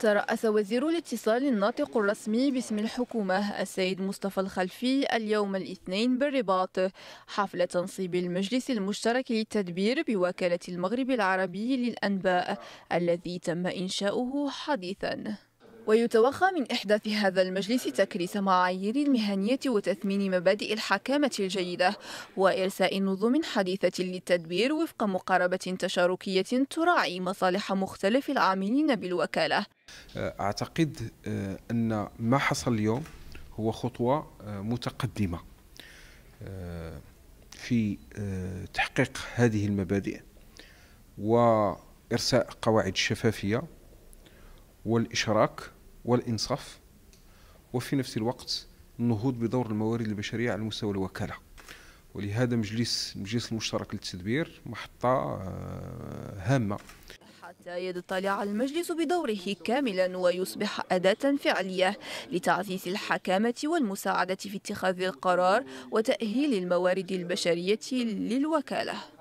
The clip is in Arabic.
ترأس وزير الاتصال الناطق الرسمي باسم الحكومة السيد مصطفى الخلفي اليوم الاثنين بالرباط حفل تنصيب المجلس المشترك للتدبير بوكالة المغرب العربي للأنباء الذي تم إنشاؤه حديثاً ويتوخى من إحداث هذا المجلس تكريس معايير المهنية وتثمين مبادئ الحكامة الجيدة وإرساء نظم حديثة للتدبير وفق مقاربة تشاركية تراعي مصالح مختلف العاملين بالوكالة آه، أعتقد آه، أن ما حصل اليوم هو خطوة آه، متقدمة في تحقيق هذه المبادئ وإرساء قواعد الشفافية والإشراك والإنصاف وفي نفس الوقت النهوض بدور الموارد البشرية على مستوى الوكالة ولهذا مجلس المجلس المشترك للتدبير محطة آه، هامة حتى يطلع المجلس بدوره كاملا ويصبح أداة فعلية لتعزيز الحكامة والمساعدة في اتخاذ القرار وتأهيل الموارد البشرية للوكالة